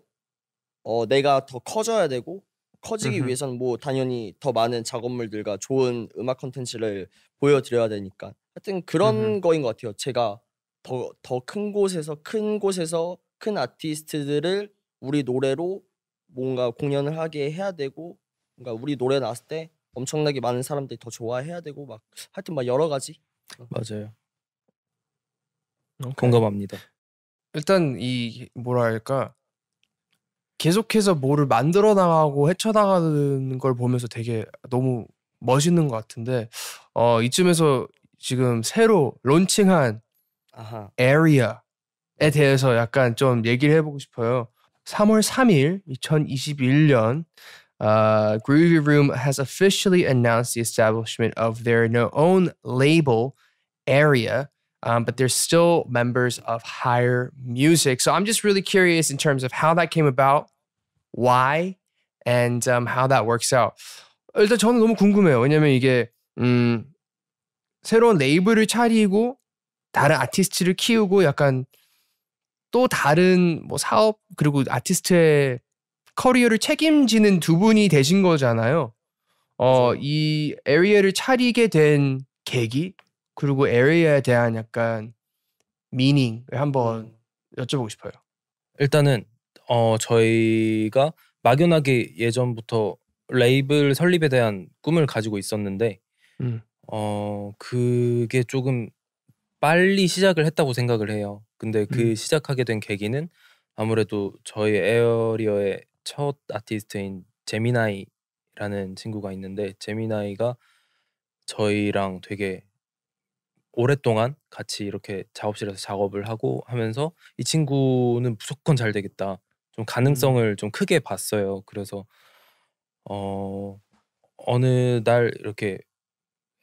어, 내가 더 커져야 되고 커지기 위해서는 뭐 당연히 더 많은 작업물들과 좋은 음악 컨텐츠를 보여드려야 되니까 하여튼 그런 음 거인 것 같아요. 제가 더 더 큰 곳에서 큰 곳에서 큰 아티스트들을 우리 노래로 뭔가 공연을 하게 해야 되고 그러 우리 노래 나왔을 때 엄청나게 많은 사람들이 더 좋아해야 되고 막 하여튼 막 여러 가지 맞아요 오케이. 공감합니다 일단 이 뭐랄까 계속해서 뭐를 만들어 나가고 헤쳐나가는 걸 보면서 되게 너무 멋있는 것 같은데 어 이쯤에서 지금 새로 론칭한 아하. 에리아에 대해서 약간 좀 얘기를 해보고 싶어요 3월 3일 2021년 uh, Groovy Room has officially announced the establishment of their own label area, um, but they're still members of Higher Music. So I'm just really curious in terms of how that came about, why, and um, how that works out. 일단 저는 너무 궁금해요. 왜냐면 이게 음, 새로운 레이블을 차리고 다른 아티스트를 키우고 약간 또 다른 뭐 사업 그리고 아티스트의 커리어를 책임지는 두 분이 되신 거잖아요. 어, 이 에리어를 차리게 된 계기 그리고 에리어에 대한 약간 미닝을 한번 음. 여쭤보고 싶어요. 일단은 어, 저희가 막연하게 예전부터 레이블 설립에 대한 꿈을 가지고 있었는데 음. 어, 그게 조금 빨리 시작을 했다고 생각을 해요. 근데 그 음. 시작하게 된 계기는 아무래도 저희 에어리어의 첫 아티스트인 제미나이라는 친구가 있는데 제미나이가 저희랑 되게 오랫동안 같이 이렇게 작업실에서 작업을 하고 하면서 이 친구는 무조건 잘 되겠다. 좀 음. 가능성을 음. 좀 크게 봤어요. 그래서 어 어느 날 이렇게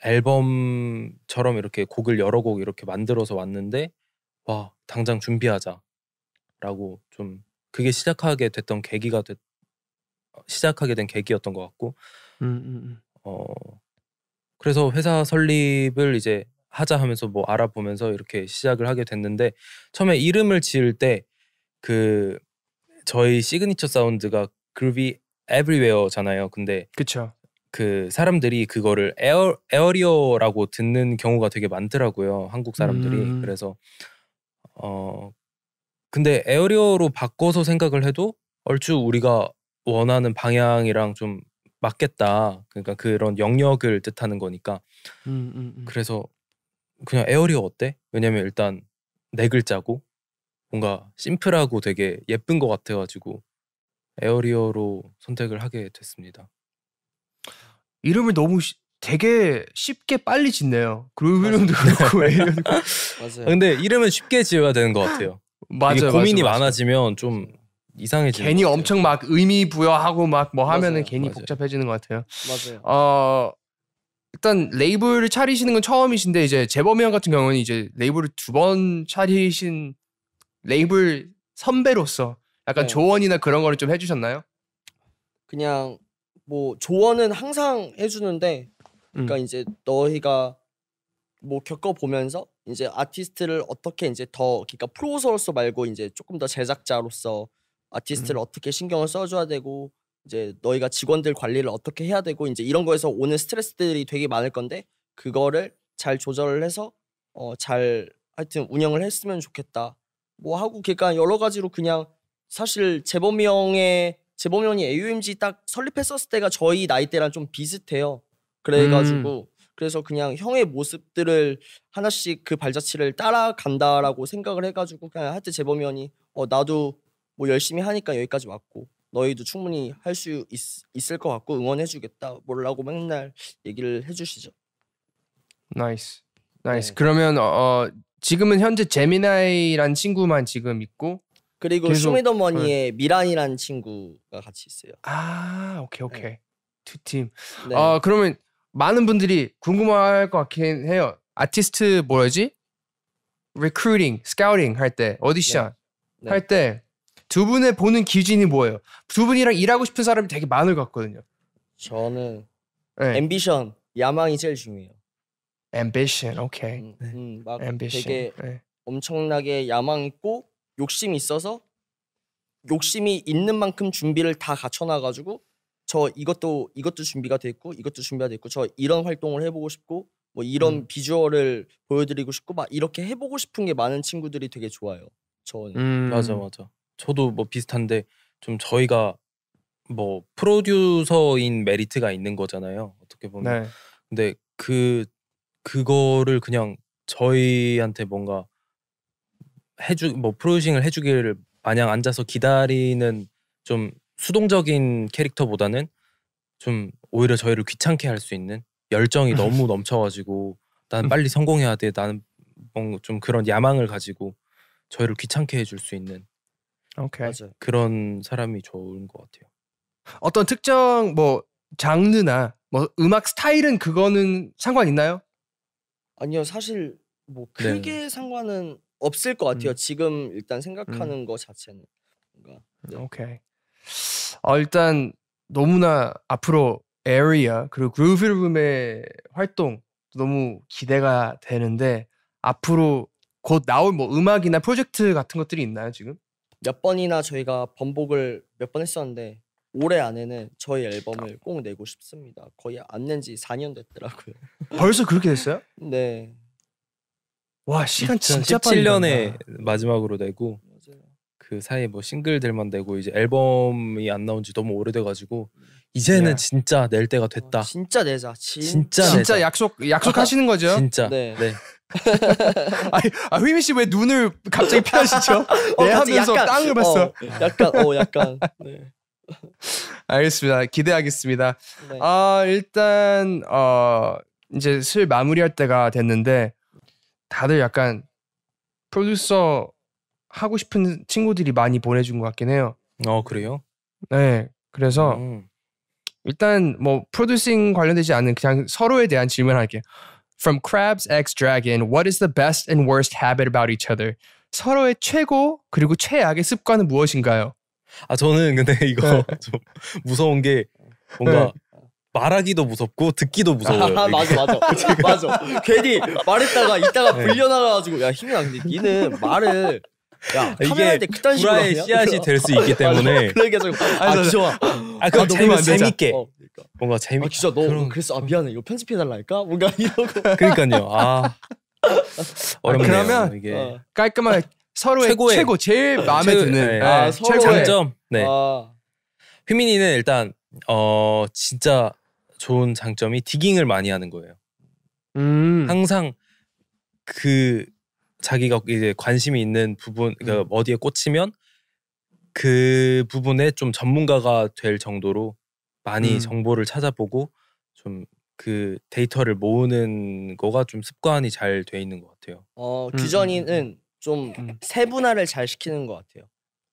앨범처럼 이렇게 곡을 여러 곡 이렇게 만들어서 왔는데 와 당장 준비하자라고 좀 그게 시작하게 됐던 계기가 됐 어, 시작하게 된 계기였던 것 같고 음, 음, 음. 어 그래서 회사 설립을 이제 하자 하면서 뭐 알아보면서 이렇게 시작을 하게 됐는데 처음에 이름을 지을 때 그 저희 시그니처 사운드가 그루비 에브리웨어잖아요. 근데 그쵸. 그 사람들이 그거를 에어 에어리어라고 듣는 경우가 되게 많더라고요. 한국 사람들이. 음. 그래서 어 근데 에어리어로 바꿔서 생각을 해도 얼추 우리가 원하는 방향이랑 좀 맞겠다. 그러니까 그런 영역을 뜻하는 거니까. 음, 음, 음. 그래서 그냥 에어리어 어때? 왜냐면 일단 네 글자고 뭔가 심플하고 되게 예쁜 것 같아가지고 에어리어로 선택을 하게 됐습니다. 이름을 너무 시, 되게 쉽게 빨리 짓네요. 그룹 이름도 그렇고 애이름도 맞아요. 아, 근데 이름은 쉽게 지어야 되는 것 같아요. 맞아요. 고민이 맞아요, 많아지면 맞아요. 좀 이상해지는. 괜히 엄청 막 의미 부여하고 막 뭐 하면은 괜히 복잡해지는 것 같아요. 맞아요. 어 일단 레이블을 차리시는 건 처음이신데 이제 재범이 형 같은 경우는 이제 레이블을 두 번 차리신 레이블 선배로서 약간 네. 조언이나 그런 거를 좀 해주셨나요? 그냥 뭐 조언은 항상 해주는데 그러니까 음. 이제 너희가 뭐 겪어보면서 이제 아티스트를 어떻게 이제 더 그러니까 프로서로서 말고 이제 조금 더 제작자로서 아티스트를 음. 어떻게 신경을 써줘야 되고 이제 너희가 직원들 관리를 어떻게 해야 되고 이제 이런 거에서 오는 스트레스들이 되게 많을 건데 그거를 잘 조절을 해서 어 잘 하여튼 운영을 했으면 좋겠다 뭐 하고 그러니까 여러 가지로 그냥 사실 재범이 형의 재범 이 형이 AUMG 딱 설립했었을 때가 저희 나이대랑 좀 비슷해요. 그래가지고 음. 그래서 그냥 형의 모습들을 하나씩 그 발자취를 따라간다라고 생각을 해가지고 그냥 하여튼 재범이 형이 어 나도 뭐 열심히 하니까 여기까지 왔고 너희도 충분히 할 수 있을 것 같고 응원해주겠다 뭐라고 맨날 얘기를 해주시죠. 나이스, 나이스. 네. 그러면 어, 어 지금은 현재 제미나이란 친구만 지금 있고 그리고 계속, 쇼미더머니의 네. 미란이란 친구가 같이 있어요. 아 오케이 네. 오케이 네. 두 팀. 네. 아 그러면 많은 분들이 궁금할 것 같긴 해요. 아티스트 뭐였지? 리크루팅, 스카우팅 할때 어디션 할 때 두 분의 보는 기준이 뭐예요? 두 분이랑 일하고 싶은 사람이 되게 많을 것 같거든요. 저는 앰비션 네. 야망이 제일 중요해요. 앰비션 오케이. 음, 음, 막 a m b 되게 네. 엄청나게 야망 있고 욕심이 있어서 욕심이 있는 만큼 준비를 다 갖춰놔가지고 저 이것도 이것도 준비가 됐고 이것도 준비가 됐고저 이런 활동을 해보고 싶고 뭐 이런 음. 비주얼을 보여드리고 싶고 막 이렇게 해보고 싶은 게 많은 친구들이 되게 좋아요. 저는 음. 맞아 맞아. 저도 뭐 비슷한데 좀 저희가 뭐 프로듀서인 메리트가 있는 거잖아요. 어떻게 보면. 네. 근데 그 그거를 그냥 저희한테 뭔가 해주 뭐 프로듀싱을 해주기를 마냥 앉아서 기다리는 좀 수동적인 캐릭터보다는 좀 오히려 저희를 귀찮게 할 수 있는 열정이 음. 너무 넘쳐가지고 나는 음. 빨리 성공해야 돼 나는 뭔가 좀 그런 야망을 가지고 저희를 귀찮게 해줄 수 있는 오케이. 그런 사람이 좋은 것 같아요. 어떤 특정 뭐 장르나 뭐 음악 스타일은 그거는 상관 있나요? 아니요 사실 뭐 네. 크게 네. 상관은 없을 것 같아요. 음. 지금 일단 음. 생각하는 음. 거 자체는 뭔가. 네. 오케이. 어, 일단 너무나 앞으로 에리어 그리고 그루비룸의 활동 너무 기대가 되는데 앞으로 곧 나올 뭐 음악이나 프로젝트 같은 것들이 있나요 지금? 몇 번이나 저희가 번복을 몇 번 했었는데 올해 안에는 저희 앨범을 꼭 내고 싶습니다. 거의 안 낸 지 4년 됐더라고요. 벌써 그렇게 됐어요? 네. 와 시간 진짜 빨리 2017년에 마지막으로 내고 맞아요. 그 사이 뭐 싱글들만 내고 이제 앨범이 안 나온 지 너무 오래돼가지고 이제는 네. 진짜 낼 때가 됐다. 어, 진짜 내자. 진... 진짜 진짜 내자. 약속 약속하시는 거죠? 진짜. 네. 네. 아니, 아 휘민 씨왜 눈을 갑자기 피하시죠? 어, 네 하면서 약간, 땅을 봤어. 어, 약간 어 약간. 네. 알겠습니다. 기대하겠습니다. 네. 아 일단 어 이제 슬 마무리할 때가 됐는데 다들 약간 프로듀서 하고 싶은 친구들이 많이 보내준 것 같긴 해요. 어 그래요? 네. 그래서 음. 일단 뭐 프로듀싱 관련되지 않는 그냥 서로에 대한 질문 할게요. From Crabs X Dragon, what is the best and worst habit about each other? 서로의 최고 그리고 최악의 습관은 무엇인가요? 아 저는 근데 이거 네. 좀 무서운 게 뭔가 네. 말하기도 무섭고 듣기도 무서워요. 아, 맞아 맞아 맞아. 괜히 말했다가 이따가 네. 불려나가가지고 야 희민아 근데 니는 말을 야, 이게 그딴 구라의 씨앗이 될 수 있기 때문에. 그러니 좀, 아, 좋아. 아, 그럼 아, 재밌, 재밌게. 어, 그러니까. 뭔가 아, 재밌게. 아, 진짜 너 그런... 그랬어. 아, 미안해. 이거 편집해달라까 뭔가 이러고. 그러니까요. 아. 어렵네요. 그러면 이게. 어. 깔끔하게 서로의 최고의, 최고, 제일 마음에 최 드는. 네. 네 아, 네. 서의 장점. 네. 아. 휘민이는 일단, 어, 진짜 좋은 장점이 디깅을 많이 하는 거예요. 음. 항상 그 자기가 이제 관심이 있는 부분 그러니까 음. 어디에 꽂히면 그 부분에 좀 전문가가 될 정도로 많이 음. 정보를 찾아보고 좀 그 데이터를 모으는 거가 좀 습관이 잘 돼 있는 것 같아요. 어 음, 음, 음. 규전이는 좀 세분화를 잘 시키는 것 같아요.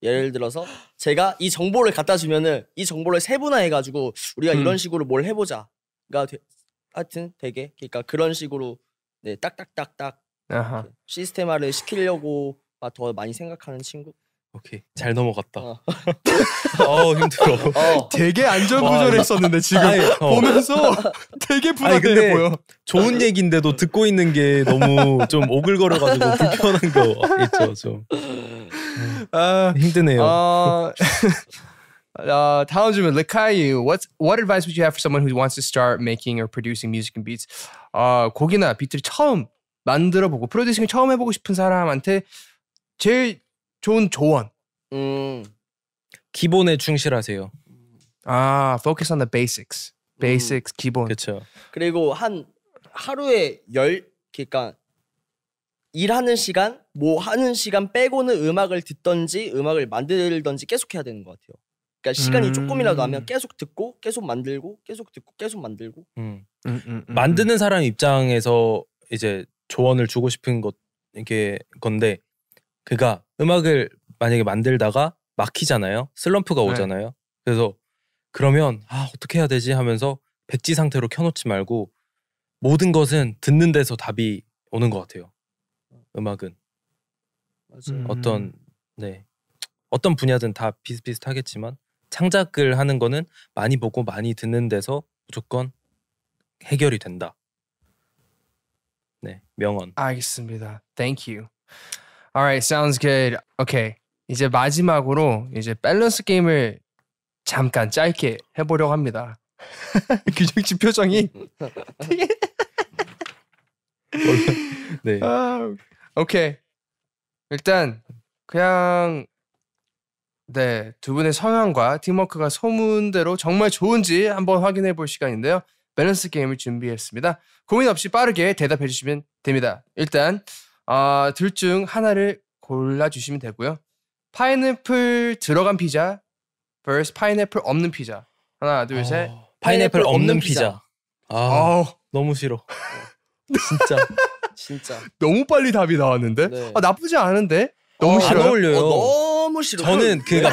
예를 들어서 제가 이 정보를 갖다 주면은 이 정보를 세분화해가지고 우리가 음. 이런 식으로 뭘 해보자가 되, 하여튼 되게 그러니까 그런 식으로 네 딱딱딱딱 시스템화를 시키려고 더 많이 생각하는 친구 오케이 잘 넘어갔다. 어, 어 힘들어. 어. 되게 안전부절했었는데 지금 어. 보면서 되게 불안해 보여. 좋은 얘기인데도 듣고 있는 게 너무 좀 오글거려가지고 불편한 거 있죠 좀. 아, 아, 힘드네요. 아, 아, 다음 질문 레카유 What What advice would you have for someone who wants to start making or producing music and beats? 아 곡이나 비트를 처음 만들어보고 프로듀싱을 처음 해보고 싶은 사람한테 제일 좋은 조언. 음. 기본에 충실하세요. 아, focus on the basics. 음. basics 음. 기본. 그렇죠. 그리고 한 하루에 열 그러니까 일하는 시간, 뭐 하는 시간 빼고는 음악을 듣던지 음악을 만들던지 계속 해야 되는 것 같아요. 그러니까 시간이 음. 조금이라도 나면 계속 듣고 계속 만들고 계속 듣고 계속 만들고. 음. 음, 음. 만드는 사람 입장에서 이제 조언을 주고 싶은 것 이게 건데 그가 음악을 만약에 만들다가 막히잖아요. 슬럼프가 네. 오잖아요. 네. 그래서 그러면 아 어떻게 해야 되지 하면서 백지 상태로 켜놓지 말고 모든 것은 듣는 데서 답이 오는 것 같아요. 음악은 맞아요. 음. 어떤 네 어떤 분야든 다 비슷비슷하겠지만 창작을 하는 거는 많이 보고 많이 듣는 데서 무조건 해결이 된다. 네 명언. 알겠습니다. Thank you. Alright, sounds good. Okay. 이제 마지막으로 이제 밸런스 게임을 잠깐 짧게 해보려고 합니다. 규정 치 표정이 네. 아, 오케이. 일단 그냥 네, 두 분의 성향과 팀워크가 소문대로 정말 좋은지 한번 확인해 볼 시간인데요. 밸런스 게임을 준비했습니다. 고민 없이 빠르게 대답해 주시면 됩니다. 일단 어, 둘중 하나를 골라주시면 되고요. 파인애플 들어간 피자 vs 파인애플 없는 피자. 하나, 둘, 어, 셋. 파인애플, 파인애플 없는 피자. 피자. 아, 아우. 너무 싫어. 진짜. 진짜. 너무 빨리 답이 나왔는데? 네. 아, 나쁘지 않은데? 너무 어, 싫어안 어울려요. 어, 너무 싫어. 저는 그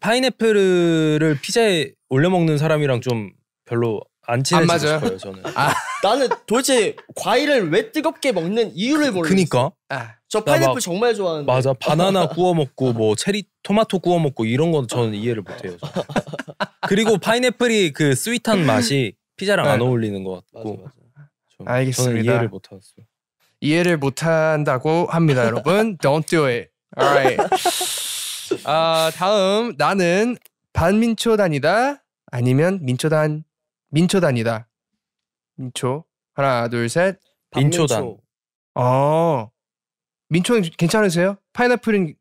파인애플을 피자에 올려 먹는 사람이랑 좀 별로 안 친해지고 안요 싶어요 저는. 아. 나는 도대체 과일을 왜 뜨겁게 먹는 이유를 모르겠어. 그니까. 아. 저 파인애플 정말 좋아하는데. 맞아 바나나 구워 먹고 뭐 체리 토마토 구워 먹고 이런 건 저는 이해를 못해요. 그리고 파인애플이 그 스윗한 맛이 피자랑 네. 안 어울리는 것 같고. 맞아, 맞아. 저, 알겠습니다. 저는 이해를 못하어요 이해를 못한다고 합니다, 여러분. Don't do it. Alright. 아 다음 나는 반민초 단이다 아니면 민초단 민초단이다. 민초. 하나, 둘, 셋. 민초단. 어. 민초는 괜찮으세요? 파인애플은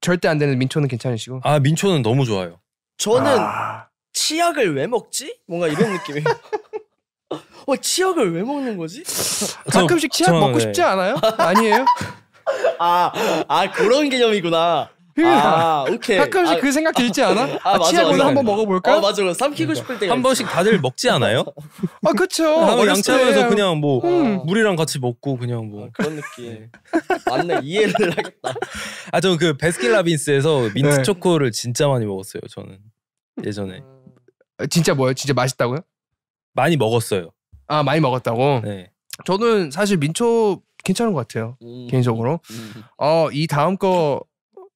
절대 안 되는 민초는 괜찮으시고. 아, 민초는 너무 좋아요. 저는 아. 치약을 왜 먹지? 뭔가 이런 느낌이에요. 어, 치약을 왜 먹는 거지? 가끔씩 치약 저, 먹고 네. 싶지 않아요? 아니에요? 아, 아 그런 개념이구나. 아, 그러니까 오케이. 가끔씩 아, 그 생각 들지 않아? 아, 아치아 오늘 한번 먹어볼까? 아, 맞아. 삼키고 그러니까. 싶을 때가 한 번씩 다들 먹지 않아요? 아, 그쵸. 양치하면서 그냥 뭐 음. 물이랑 같이 먹고 그냥 뭐 아, 그런 느낌. 맞네, 이해를 하겠다. 아, 저그 베스킨라빈스에서 민트 네. 초코를 진짜 많이 먹었어요. 저는 예전에. 아, 진짜 뭐요? 진짜 맛있다고요? 많이 먹었어요. 아, 많이 먹었다고. 네. 저는 사실 민초 괜찮은 것 같아요. 음. 개인적으로. 음. 어이 다음 거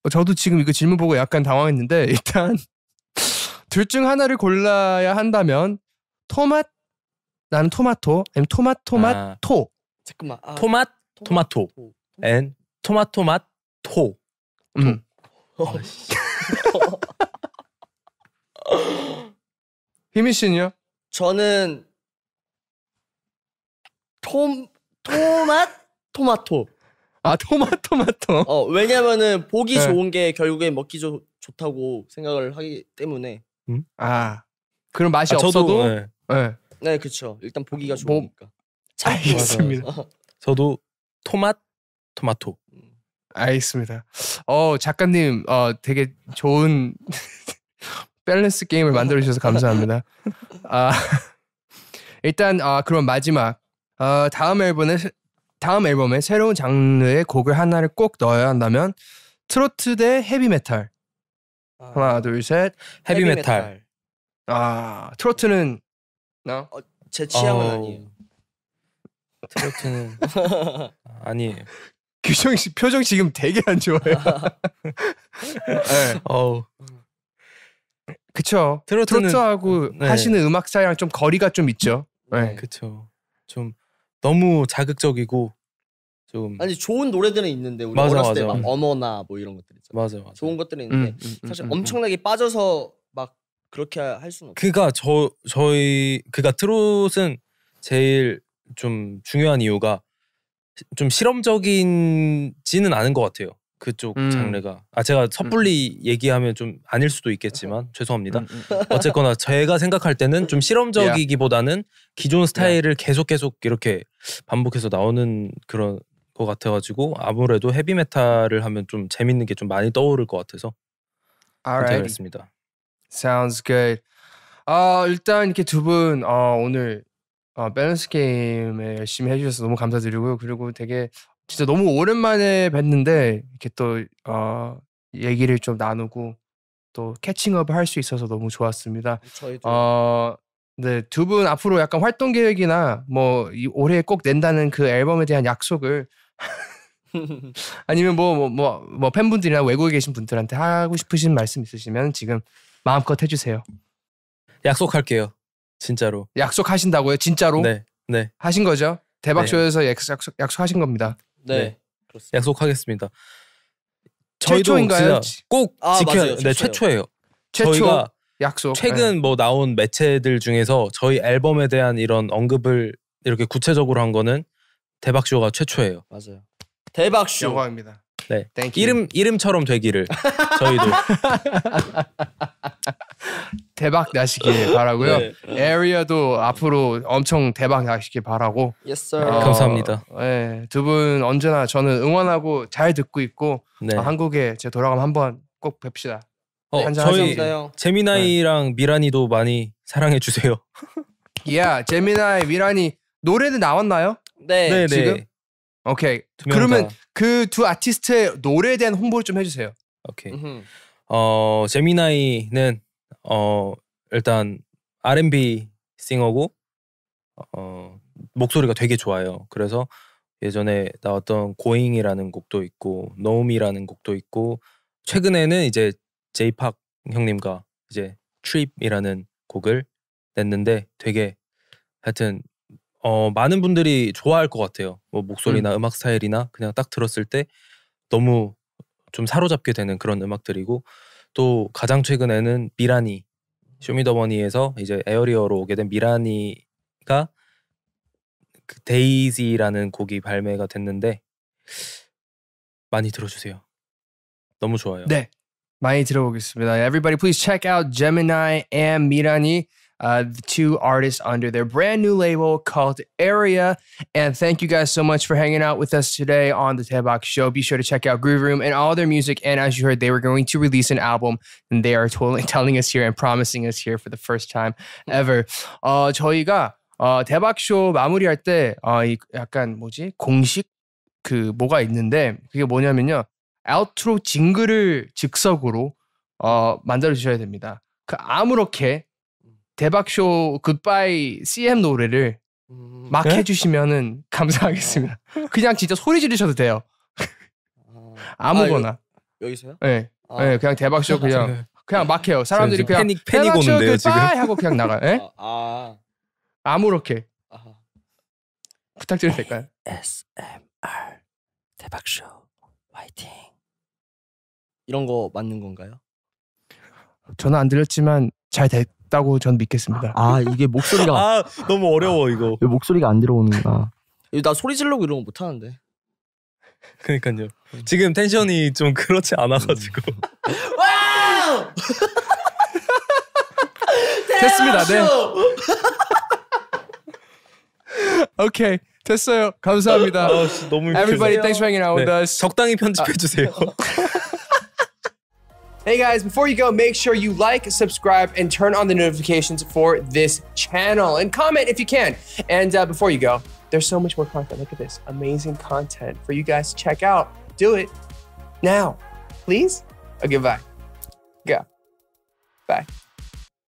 어, 저도 지금 이거 질문 보고 약간 당황했는데 일단 둘 중 하나를 골라야 한다면 토마 나는 토마토 아니면 토마토맛 아. 토 잠깐만 아, 토마 토마토 앤 토마토맛 토 음. 어, 희미 씨는요? 저는 톰토마 토마토 아 토마토마토. 어 왜냐면은 보기 네. 좋은 게결국엔 먹기 좋, 좋다고 생각을 하기 때문에. 음? 아 그럼 맛이 아, 없어도. 네. 네. 네그쵸 일단 보기가 뭐? 좋으니까. 뭐... 알겠습니다. 저도 토마 토마토. 알겠습니다. 어 작가님 어 되게 좋은 밸런스 게임을 만들어 주셔서 감사합니다. 아 일단 아 그럼 마지막 어, 다음 앨범은 다음 앨범에 새로운 장르의 곡을 하나를 꼭 넣어야 한다면 트로트 대 헤비메탈 아, 하나 둘셋 헤비메탈. 헤비메탈. 아 트로트는 나? 어, 제 취향은 어... 아니에요 트로트는 아니에요 규정 씨 표정 지금 되게 안 좋아요 네. 어우 그쵸 트로트는, 트로트하고 네. 하시는 음악사랑 좀 거리가 좀 있죠 네, 네. 그쵸 좀 너무 자극적이고 좀 아니 좋은 노래들은 있는데 우리 맞아, 어렸을 때막 언어나 음. 뭐 이런 것들 있잖아. 맞아, 맞아. 좋은 것들은 음, 있는데 음, 음, 사실 음, 음, 엄청나게 빠져서 막 그렇게 할 수는 없어. 그가 저 저희 그가 트롯은 제일 좀 중요한 이유가 좀 실험적인지는 않은 것 같아요. 그쪽 음. 장르가 아 제가 섣불리 음. 음. 얘기하면 좀 아닐 수도 있겠지만 죄송합니다 음, 음, 음, 어쨌거나 제가 생각할 때는 좀 실험적이기보다는 기존 스타일을 계속 계속 이렇게 반복해서 나오는 그런 것 같아가지고 아무래도 헤비메탈을 하면 좀 재밌는 게 좀 많이 떠오를 것 같아서 선택했습니다 Sounds good 아 일단 이렇게 두 분 아, 어, 오늘 아, 밸런스 게임에 열심히 해주셔서 너무 감사드리고요 그리고 되게 진짜 너무 오랜만에 뵀는데 이렇게 또 어, 얘기를 좀 나누고 또 캐칭업을 할 수 있어서 너무 좋았습니다. 음, 저희도. 어, 네, 두 분 앞으로 약간 활동 계획이나 뭐 올해 꼭 낸다는 그 앨범에 대한 약속을 아니면 뭐뭐뭐뭐 뭐, 뭐, 뭐 팬분들이나 외국에 계신 분들한테 하고 싶으신 말씀 있으시면 지금 마음껏 해주세요. 약속할게요. 진짜로. 약속하신다고요? 진짜로? 네. 네. 하신 거죠? 네. 대박쇼에서 네. 약속, 약속하신 겁니다. 네, 네. 그렇습니다. 약속하겠습니다. 최초인가요? 꼭 아, 지켜 맞아요, 네, 최초예요. 최초 저희가 약속. 최근 네. 뭐 나온 매체들 중에서 저희 앨범에 대한 이런 언급을 이렇게 구체적으로 한 거는 대박 쇼가 최초예요. 맞아요. 대박 쇼. 영광입니다. 네. 이름 이름처럼 되기를 저희도 대박 나시길 바라고요. 네. 에리어도 앞으로 엄청 대박 나시길 바라고. Yes, 어, 감사합니다. 네, 예, 두분 언제나 저는 응원하고 잘 듣고 있고 네. 어, 한국에 제 돌아가면 한번 꼭 뵙시다. 어, 저희 재미나이랑 네. 미란이도 많이 사랑해 주세요. 야, yeah, 재미나이, 미란이 노래는 나왔나요? 네, 네, 네. 지금. 네. 오케이. 그러면 그 두 아티스트의 노래에 대한 홍보를 좀 해주세요. 오케이. 어, 재미나이는 어 일단 R&B 싱어고 어 목소리가 되게 좋아요. 그래서 예전에 나왔던 고잉이라는 곡도 있고 노움이라는 곡도 있고 최근에는 이제 제이팍 형님과 이제 트립이라는 곡을 냈는데 되게 하여튼 어 많은 분들이 좋아할 것 같아요. 뭐 목소리나 음. 악 스타일이나 그냥 딱 들었을 때 너무 좀 사로잡게 되는 그런 음악들이고 또 가장 최근에는 미라니 쇼미더머니에서 이제 에어리어로 오게 된 미라니가 그 데이지라는 곡이 발매가 됐는데 많이 들어주세요. 너무 좋아요. 네, 많이 들어보겠습니다. Everybody, please check out Gemini and Mirani. uh, the two artists under their brand new label called Area. And thank you guys so much for hanging out with us today on the Tabak Show. Be sure to check out Groove Room and all their music. And as you heard, they were going to release an album, and they are totally telling us here and promising us here for the first time ever. 어, 저희가 어, 대박쇼 마무리할 때 어, 약간 뭐지 공식 그 뭐가 있는데 그게 뭐냐면요 아웃트로 징글을 즉석으로 어, 만들어 주셔야 됩니다. 그 아무렇게 대박쇼 굿바이 CM 노래를 음. 막 네? 해주시면은 감사하겠습니다. 아. 그냥 진짜 소리 지르셔도 돼요. 아무거나. 아, 여, 기서요 네. 아. 네, 그냥 대박쇼 아, 그냥 네. 그냥 막 해요. 사람들이 그냥 패닉 패닉 오는데요 지금 하고 그냥 나가요. 네? 예? 아, 아. 무렇게 부탁드려도 될까요? ASMR 대박쇼 화이팅 이런 거 맞는 건가요? 저는 안 들렸지만 잘될 있 다고 전 믿겠습니다. 아 이게 목소리가 아 너무 어려워 이거. 왜 목소리가 안 들어오는가? 나 소리 질르고 이런 거못 하는데. 그니까요. 지금 텐션이 좀 그렇지 않아가지고. 음. 와! 됐습니다. 네. 오케이 됐어요. 감사합니다. 아, 너무 Everybody, thanks for hanging out with 네. us. 적당히 편집해 주세요. Hey guys, before you go, make sure you like, subscribe, and turn on the notifications for this channel. And comment if you can. And uh, before you go, there's so much more content. Look at this amazing content for you guys to check out. Do it now, please. Okay, bye. Go. Bye.